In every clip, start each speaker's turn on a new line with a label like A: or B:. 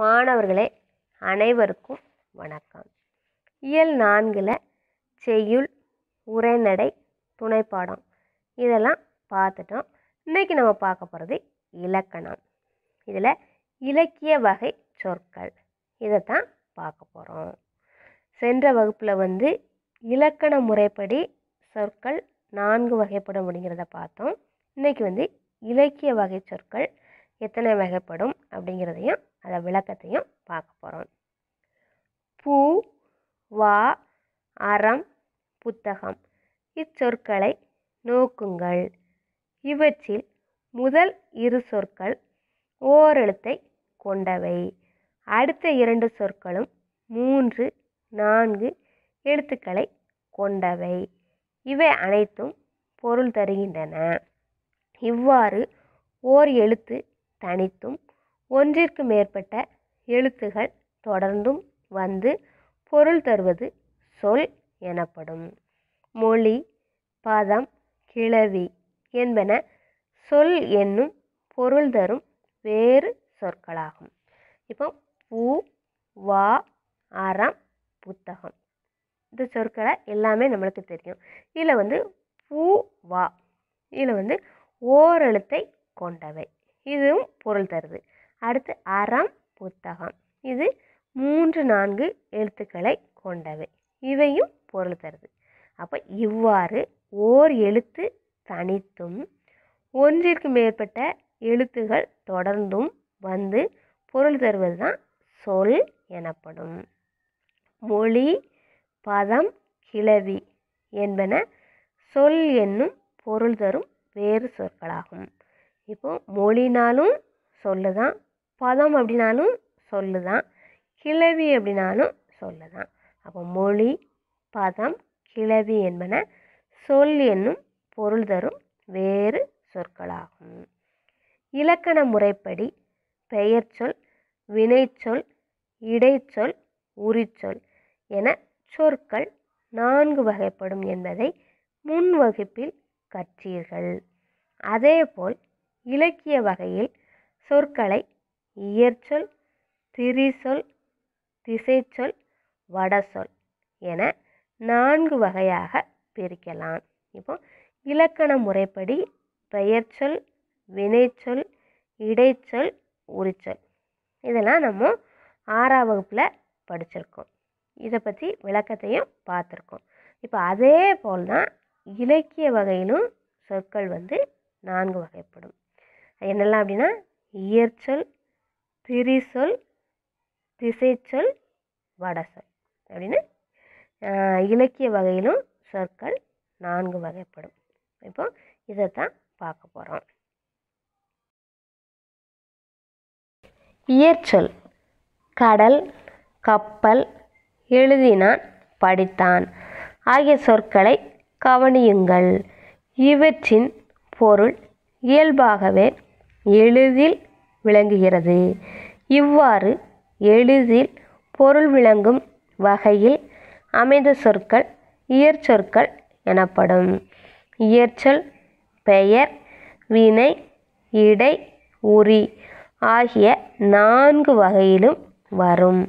A: மாணவர்களே அனைவருக்கும் வணக்கம் இயல் நான்கில் செய்யுள் உரைநடை துணைப்பாடம் இதெல்லாம் பார்த்துட்டோம் இன்றைக்கி நம்ம பார்க்க போகிறது இலக்கணம் இதில் இலக்கிய வகை சொற்கள் இதை தான் பார்க்க போகிறோம் சென்ற வகுப்பில் வந்து இலக்கண முறைப்படி சொற்கள் நான்கு வகைப்படும் அப்படிங்கிறத பார்த்தோம் இன்றைக்கி வந்து இலக்கிய வகை சொற்கள் எத்தனை வகைப்படும் அப்படிங்கிறதையும் அதை விளக்கத்தையும் பார்க்க போகிறோம் பூ வா அறம் புத்தகம் இச்சொற்களை நோக்குங்கள் இவற்றில் முதல் இரு சொற்கள் ஓரெழுத்தை கொண்டவை அடுத்த இரண்டு சொற்களும் மூன்று நான்கு எழுத்துக்களை கொண்டவை இவை அனைத்தும் பொருள் தருகின்றன இவ்வாறு ஓர் எழுத்து தனித்தும் ஒன்றிற்கு மேற்பட்ட எழுத்துகள் தொடர்ந்தும் வந்து பொருள் தருவது சொல் எனப்படும் மொழி பதம் கிளவி என்பன சொல் என்னும் பொருள் தரும் வேறு சொற்களாகும் இப்போ பூ வா அறம் புத்தகம் இந்த சொற்களை எல்லாமே நம்மளுக்கு தெரியும் இதில் வந்து பூ வா இதில் வந்து ஓரெழுத்தை கொண்டவை இதுவும் பொருள் தருது அடுத்து அறம் புத்தகம் இது மூன்று நான்கு எழுத்துக்களை கொண்டவை இவையும் பொருள் தருது அப்போ இவ்வாறு ஓர் எழுத்து தனித்தும் ஒன்றிற்கு மேற்பட்ட எழுத்துகள் தொடர்ந்தும் வந்து பொருள் தருவது தான் சொல் எனப்படும் மொழி பதம் கிளவி என்பன சொல் என்னும் பொருள் தரும் வேறு சொற்களாகும் இப்போது மொழினாலும் சொல்லு தான் பதம் அப்படின்னாலும் சொல்லு தான் கிளவி அப்படின்னாலும் சொல்லு தான் அப்போ மொழி பதம் கிளவி என்பன சொல் என்னும் பொருள் தரும் வேறு சொற்களாகும் இலக்கண முறைப்படி பெயர்ச்சொல் வினைச்சொல் இடைச்சொல் உரிச்சொல் என சொற்கள் நான்கு வகைப்படும் என்பதை முன் வகுப்பில் கற்றீர்கள் அதேபோல் இலக்கிய வகையில் சொற்களை இயற்சொல் திரிசொல் திசைச்சொல் வடசொல் என நான்கு வகையாக பிரிக்கலாம் இப்போ இலக்கண முறைப்படி பெயர்ச்சொல் வினைச்சொல் இடைச்சொல் உரிச்சொல் இதெல்லாம் நம்ம ஆறாம் வகுப்பில் படிச்சிருக்கோம் இதை பற்றி விளக்கத்தையும் பார்த்துருக்கோம் இப்போ அதே போல் தான் இலக்கிய வகையிலும் சொற்கள் வந்து நான்கு வகைப்படும் என்னெல்லாம் அப்படின்னா இயற்சொல் திரிசொல் திசைச்சொல் வடசொல் அப்படின்னு இலக்கிய வகையிலும் சொற்கள் நான்கு வகைப்படும் இப்போ இதைத்தான் பார்க்க போகிறோம் இயற்சொல் கடல் கப்பல் எழுதினான் படித்தான் ஆகிய சொற்களை கவனியுங்கள் இவற்றின் பொருள் இயல்பாகவே எளிதில் விளங்குகிறது இவ்வாறு எளிதில் பொருள் விளங்கும் வகையில் அமைந்த சொற்கள் இயற்சொற்கள் எனப்படும் இயற்சொல் பெயர் வினை இடை உரி ஆகிய நான்கு வகையிலும் வரும்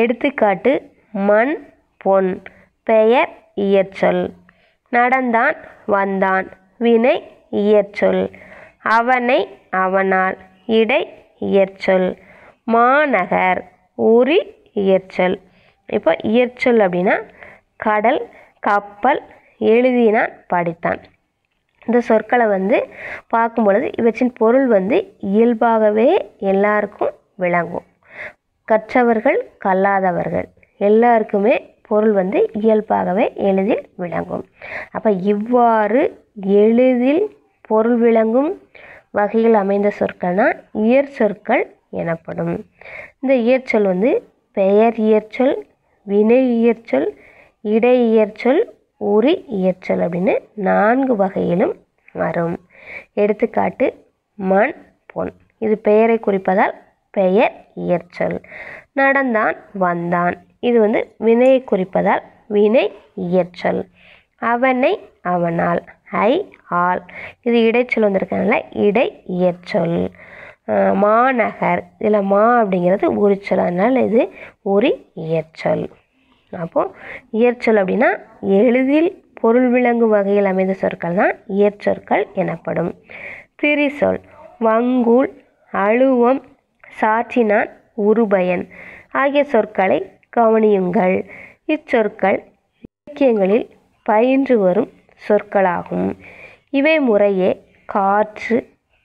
A: எடுத்துக்காட்டு மண் பொன் பெயர் இயற்சொல் நடந்தான் வந்தான் வினை இயற்சொல் அவனை அவனால் இடை இயற்சொல் மாநகர் உரி இயற்சொல் இப்போ இயற்சொல் அப்படின்னா கடல் கப்பல் எழுதினான் படித்தான் இந்த சொற்களை வந்து பார்க்கும் பொழுது இவற்றின் பொருள் வந்து இயல்பாகவே எல்லாருக்கும் விளங்கும் கற்றவர்கள் கல்லாதவர்கள் எல்லாருக்குமே பொருள் வந்து இயல்பாகவே எளிதில் விளங்கும் அப்போ இவ்வாறு எளிதில் பொருள் விளங்கும் வகையில் அமைந்த இயற் இயற்சொற்கள் எனப்படும் இந்த இயற்சொல் வந்து பெயர் இயற்சொல் வினை இயற்சொல் இடை இயற்சொல் உரி இயற்சொல் அப்படின்னு நான்கு வகையிலும் வரும் எடுத்துக்காட்டு மண் பொன் இது பெயரை குறிப்பதால் பெயர் இயற்சொல் நடந்தான் வந்தான் இது வந்து வினையை குறிப்பதால் வினை இயற்சொல் அவனை அவனால் ஐ ஆல் இது இடைச்சொல் வந்திருக்கனால இடை இயற்சொல் மாநகர் இதில் மா அப்படிங்கிறது ஒரு சொல் அதனால் இது ஒரு இயற்சொல் அப்போது இயற்சொல் அப்படின்னா எளிதில் பொருள் விளங்கும் வகையில் அமைந்த சொற்கள் தான் இயற்சொற்கள் எனப்படும் திரிசொல் வங்கூல் அழுவம் சாற்றினான் உருபயன் ஆகிய சொற்களை கவனியுங்கள் இச்சொற்கள் இலக்கியங்களில் பயின்று வரும் சொற்களாகும் இவை முறையே காற்று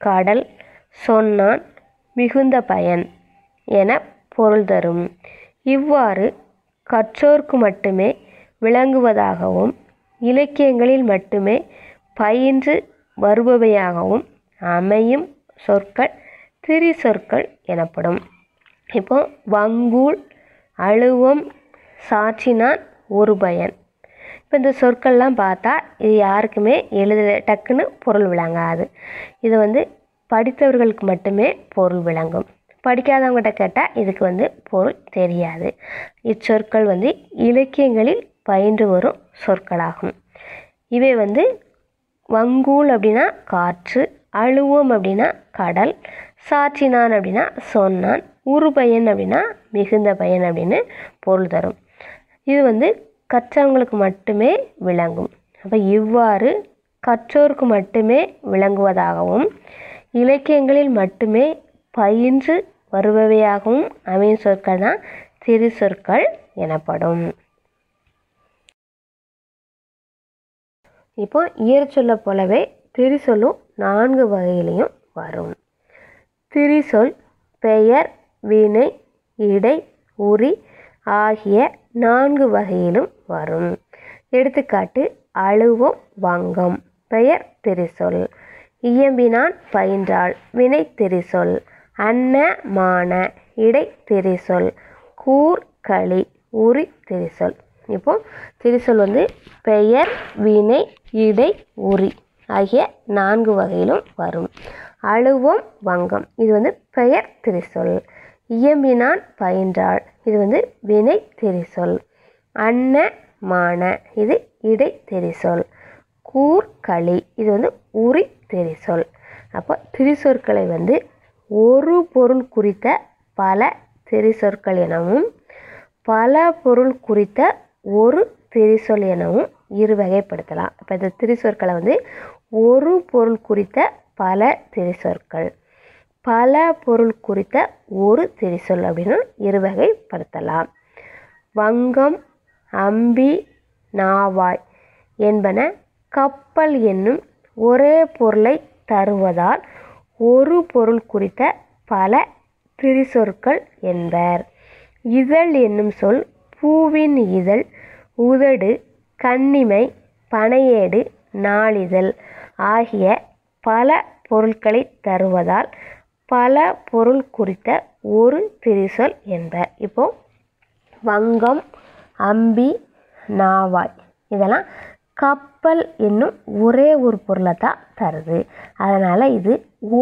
A: கடல் சொன்னான் மிகுந்த பயன் என பொருள் தரும் இவ்வாறு கற்றோர்க்கு மட்டுமே விளங்குவதாகவும் இலக்கியங்களில் மட்டுமே பயின்று வருபவையாகவும் அமையும் சொற்கள் சொற்கள் எனப்படும் இப்போது வங்கூழ் அழுவம் சாற்றினான் ஒரு பயன் இப்போ இந்த சொற்கள்லாம் பார்த்தா இது யாருக்குமே எழுத டக்குன்னு பொருள் விளங்காது இது வந்து படித்தவர்களுக்கு மட்டுமே பொருள் விளங்கும் படிக்காதவங்ககிட்ட கேட்டால் இதுக்கு வந்து பொருள் தெரியாது இச்சொற்கள் வந்து இலக்கியங்களில் பயின்று வரும் சொற்களாகும் இவை வந்து வங்கூல் அப்படின்னா காற்று அழுவோம் அப்படின்னா கடல் சாற்றினான் அப்படின்னா சொன்னான் உரு பயன் அப்படின்னா மிகுந்த பயன் அப்படின்னு பொருள் தரும் இது வந்து கற்றவங்களுக்கு மட்டுமே விளங்கும் அப்போ இவ்வாறு கற்றோருக்கு மட்டுமே விளங்குவதாகவும் இலக்கியங்களில் மட்டுமே பயின்று வருபவையாகவும் அமையும் சொற்கள் தான் சிறு சொற்கள் எனப்படும் இப்போ இயற்சொல்லை போலவே திரிசொல்லும் நான்கு வகையிலையும் வரும் திரிசொல் பெயர் வினை இடை உரி ஆகிய நான்கு வகையிலும் வரும் எடுத்துக்காட்டு அழுவம் வங்கம் பெயர் திருசொல் இயம்பினான் பயின்றாள் வினை திருசொல் அன்ன மான இடை திருசொல் கூர் களி உரி திருசொல் இப்போ திரிசொல் வந்து பெயர் வினை இடை உரி ஆகிய நான்கு வகையிலும் வரும் அழுவம் வங்கம் இது வந்து பெயர் திரிசொல் இயம்பினான் பயின்றாள் இது வந்து வினை தெரிசொல் அன்ன மான இது இடை தெரிசொல் கூர்களி இது வந்து உரி தெரிசொல் அப்போ திரிசொற்களை வந்து ஒரு பொருள் குறித்த பல திரிசொற்கள் எனவும் பல பொருள் குறித்த ஒரு திரிசொல் எனவும் இரு வகைப்படுத்தலாம் இப்போ இந்த திரிசொற்களை வந்து ஒரு பொருள் குறித்த பல திரிசொற்கள் பல பொருள் குறித்த ஒரு திரிசொல் அப்படின்னு இருவகைப்படுத்தலாம் வங்கம் அம்பி நாவாய் என்பன கப்பல் என்னும் ஒரே பொருளை தருவதால் ஒரு பொருள் குறித்த பல திரிசொற்கள் என்பர் இதழ் என்னும் சொல் பூவின் இதழ் உதடு கண்ணிமை பனையேடு நாளிதழ் ஆகிய பல பொருட்களை தருவதால் பல பொருள் குறித்த ஒரு திரிசொல் என்ப இப்போது வங்கம் அம்பி நாவாய் இதெல்லாம் கப்பல் என்னும் ஒரே ஒரு பொருளை தான் தருது அதனால் இது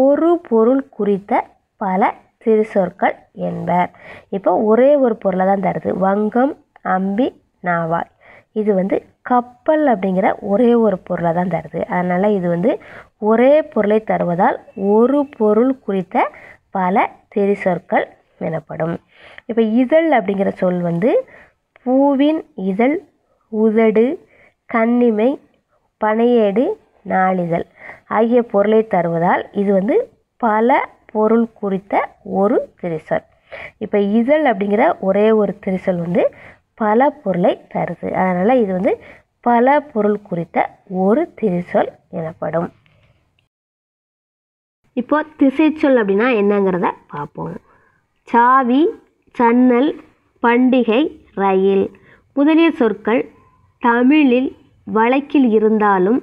A: ஒரு பொருள் குறித்த பல திருச்சொற்கள் என்பர் இப்போ ஒரே ஒரு பொருளை தான் தருது வங்கம் அம்பி நாவாய் இது வந்து கப்பல் அப்படிங்கிற ஒரே ஒரு பொருளை தான் தருது அதனால் இது வந்து ஒரே பொருளை தருவதால் ஒரு பொருள் குறித்த பல தெரி சொற்கள் எனப்படும் இப்போ இதழ் அப்படிங்கிற சொல் வந்து பூவின் இதழ் உதடு கன்னிமை பனையேடு நாளிதழ் ஆகிய பொருளை தருவதால் இது வந்து பல பொருள் குறித்த ஒரு திரிசொல் இப்போ இதழ் அப்படிங்கிற ஒரே ஒரு திரிசொல் வந்து பல பொருளை தருது அதனால் இது வந்து பல பொருள் குறித்த ஒரு திரிசொல் எனப்படும் இப்போ திசைச்சொல் அப்படின்னா என்னங்கிறத பார்ப்போம் சாவி சன்னல் பண்டிகை ரயில் முதலிய சொற்கள் தமிழில் வழக்கில் இருந்தாலும்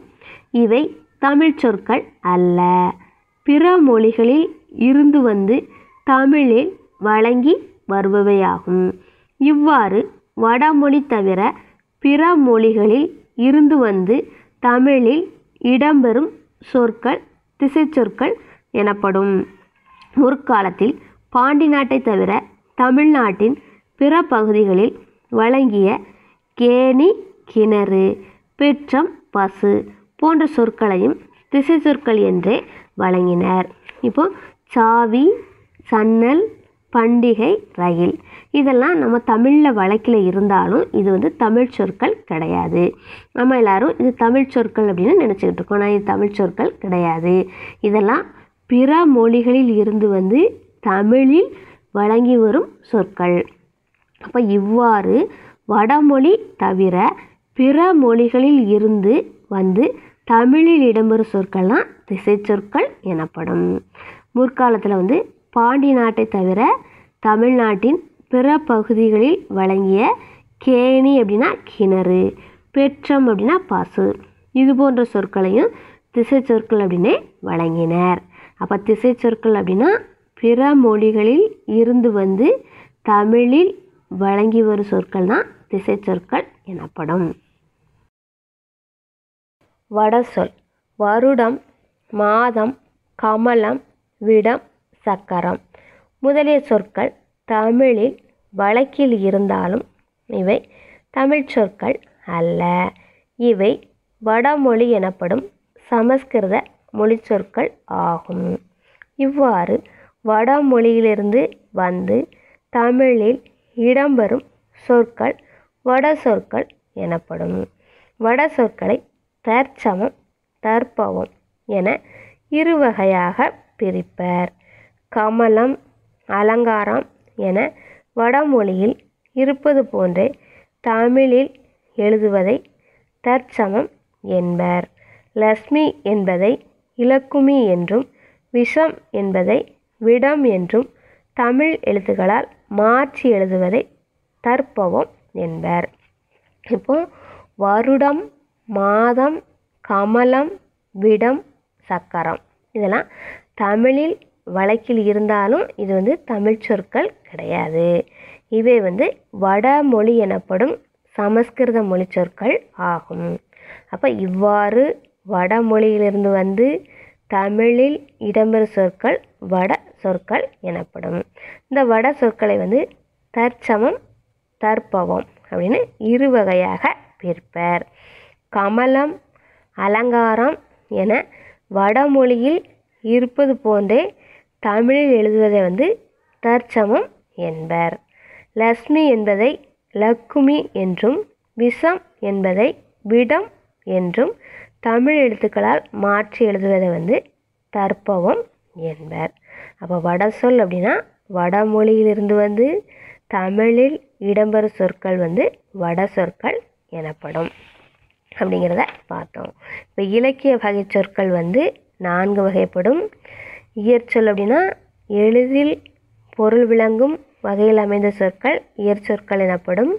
A: இவை தமிழ் சொற்கள் அல்ல பிற மொழிகளில் இருந்து வந்து தமிழில் வழங்கி வருபவையாகும் இவ்வாறு வடமொழி தவிர பிற மொழிகளில் இருந்து வந்து தமிழில் இடம்பெறும் சொற்கள் திசைச்சொற்கள் எனப்படும் முற்காலத்தில் பாண்டி நாட்டை தவிர தமிழ்நாட்டின் பிற பகுதிகளில் வழங்கிய கேணி கிணறு பெற்றம் பசு போன்ற சொற்களையும் திசைச்சொற்கள் என்றே வழங்கினர் இப்போது சாவி சன்னல் பண்டிகை ரயில் இதெல்லாம் நம்ம தமிழில் வழக்கில் இருந்தாலும் இது வந்து தமிழ் சொற்கள் கிடையாது நம்ம எல்லோரும் இது தமிழ் சொற்கள் அப்படின்னு நினச்சிக்கிட்டு இருக்கோம் ஆனால் இது தமிழ் சொற்கள் கிடையாது இதெல்லாம் பிற மொழிகளில் இருந்து வந்து தமிழில் வழங்கி வரும் சொற்கள் அப்போ இவ்வாறு வடமொழி தவிர பிற மொழிகளில் இருந்து வந்து தமிழில் இடம்பெறும் சொற்கள்லாம் திசை சொற்கள் எனப்படும் முற்காலத்தில் வந்து பாண்டி நாட்டை தவிர தமிழ்நாட்டின் பிற பகுதிகளில் வழங்கிய கேணி அப்படின்னா கிணறு பெற்றம் அப்படின்னா பசு இது போன்ற சொற்களையும் திசை சொற்கள் அப்படின்னே வழங்கினர் அப்போ திசை சொற்கள் அப்படின்னா பிற மொழிகளில் இருந்து வந்து தமிழில் வழங்கி வரும் சொற்கள் தான் திசை சொற்கள் எனப்படும் வடசொல் வருடம் மாதம் கமலம் விடம் சக்கரம் முதலிய சொற்கள் தமிழில் வழக்கில் இருந்தாலும் இவை தமிழ் சொற்கள் அல்ல இவை வடமொழி எனப்படும் சமஸ்கிருத மொழி சொற்கள் ஆகும் இவ்வாறு வடமொழியிலிருந்து வந்து தமிழில் இடம்பெறும் சொற்கள் வட சொற்கள் எனப்படும் வட சொற்களை தற்சமம் தற்பவம் என இரு பிரிப்பர் கமலம் அலங்காரம் என வடமொழியில் இருப்பது போன்றே தமிழில் எழுதுவதை தற்சமம் என்பர் லக்ஷ்மி என்பதை இலக்குமி என்றும் விஷம் என்பதை விடம் என்றும் தமிழ் எழுத்துக்களால் மாற்றி எழுதுவதை தற்பவம் என்பர் இப்போது வருடம் மாதம் கமலம் விடம் சக்கரம் இதெல்லாம் தமிழில் வழக்கில் இருந்தாலும் இது வந்து தமிழ் சொற்கள் கிடையாது இவை வந்து வடமொழி எனப்படும் சமஸ்கிருத மொழி சொற்கள் ஆகும் அப்போ இவ்வாறு வடமொழியிலிருந்து வந்து தமிழில் இடம்பெறு சொற்கள் வட சொற்கள் எனப்படும் இந்த வட சொற்களை வந்து தற்சமம் தற்பவம் அப்படின்னு இரு வகையாக பிற்பர் கமலம் அலங்காரம் என வடமொழியில் இருப்பது போன்றே தமிழில் எழுதுவதை வந்து தற்சமம் என்பர் லக்ஷ்மி என்பதை லக்குமி என்றும் விஷம் என்பதை விடம் என்றும் தமிழ் எழுத்துக்களால் மாற்றி எழுதுவதை வந்து தற்பவம் என்பர் அப்போ வட சொல் அப்படின்னா வடமொழியிலிருந்து வந்து தமிழில் இடம்பெறும் சொற்கள் வந்து வட சொற்கள் எனப்படும் அப்படிங்கிறத பார்த்தோம் இப்போ இலக்கிய வகை சொற்கள் வந்து நான்கு வகைப்படும் இயற்சொல் அப்படின்னா எளிதில் பொருள் விளங்கும் வகையில் அமைந்த சொற்கள் இயற்சொற்கள் எனப்படும்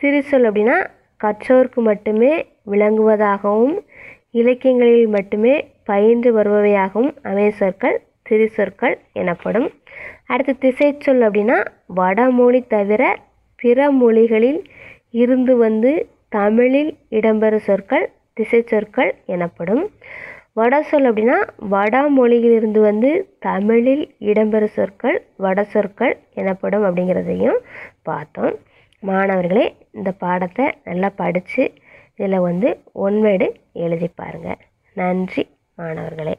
A: திருச்சொல் அப்படின்னா கற்றோர்க்கு மட்டுமே விளங்குவதாகவும் இலக்கியங்களில் மட்டுமே பயின்று வருபவையாகவும் அமைய சொற்கள் திருச்சொற்கள் எனப்படும் அடுத்து திசைச்சொல் அப்படின்னா வடமொழி தவிர பிற மொழிகளில் இருந்து வந்து தமிழில் இடம்பெறும் சொற்கள் திசைச்சொற்கள் எனப்படும் வடசொல் அப்படின்னா வடமொழியிலிருந்து வந்து தமிழில் இடம்பெறும் சொற்கள் வட சொற்கள் எனப்படும் அப்படிங்கிறதையும் பார்த்தோம் மாணவர்களே இந்த பாடத்தை நல்லா படித்து இதில் வந்து ஒன்மேடு எழுதி பாருங்கள் நன்றி மாணவர்களே